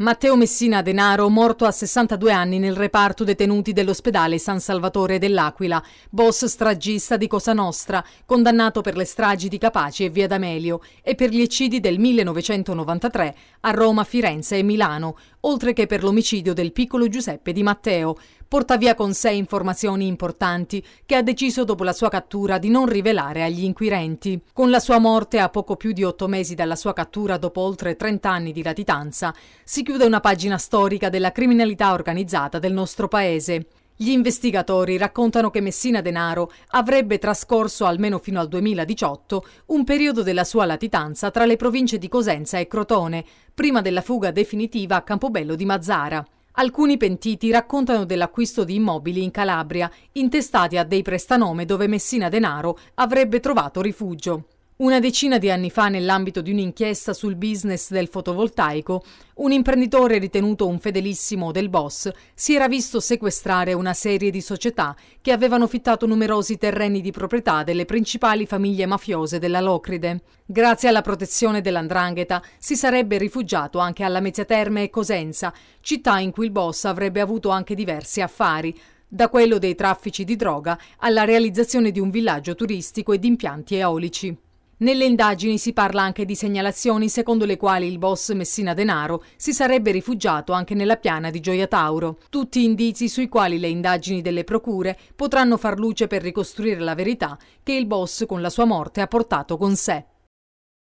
Matteo Messina Denaro, morto a 62 anni nel reparto detenuti dell'ospedale San Salvatore dell'Aquila, boss stragista di Cosa Nostra, condannato per le stragi di Capaci e Via D'Amelio e per gli eccidi del 1993 a Roma, Firenze e Milano, oltre che per l'omicidio del piccolo Giuseppe Di Matteo, porta via con sé informazioni importanti che ha deciso dopo la sua cattura di non rivelare agli inquirenti. Con la sua morte a poco più di otto mesi dalla sua cattura dopo oltre 30 anni di latitanza, si chiude una pagina storica della criminalità organizzata del nostro paese. Gli investigatori raccontano che Messina Denaro avrebbe trascorso almeno fino al 2018 un periodo della sua latitanza tra le province di Cosenza e Crotone, prima della fuga definitiva a Campobello di Mazzara. Alcuni pentiti raccontano dell'acquisto di immobili in Calabria, intestati a dei prestanome dove Messina Denaro avrebbe trovato rifugio. Una decina di anni fa, nell'ambito di un'inchiesta sul business del fotovoltaico, un imprenditore ritenuto un fedelissimo del boss si era visto sequestrare una serie di società che avevano fittato numerosi terreni di proprietà delle principali famiglie mafiose della Locride. Grazie alla protezione dell'andrangheta si sarebbe rifugiato anche alla Mezzia Terme e Cosenza, città in cui il boss avrebbe avuto anche diversi affari, da quello dei traffici di droga alla realizzazione di un villaggio turistico e di impianti eolici. Nelle indagini si parla anche di segnalazioni secondo le quali il boss Messina Denaro si sarebbe rifugiato anche nella piana di Gioia Tauro. Tutti indizi sui quali le indagini delle procure potranno far luce per ricostruire la verità che il boss con la sua morte ha portato con sé.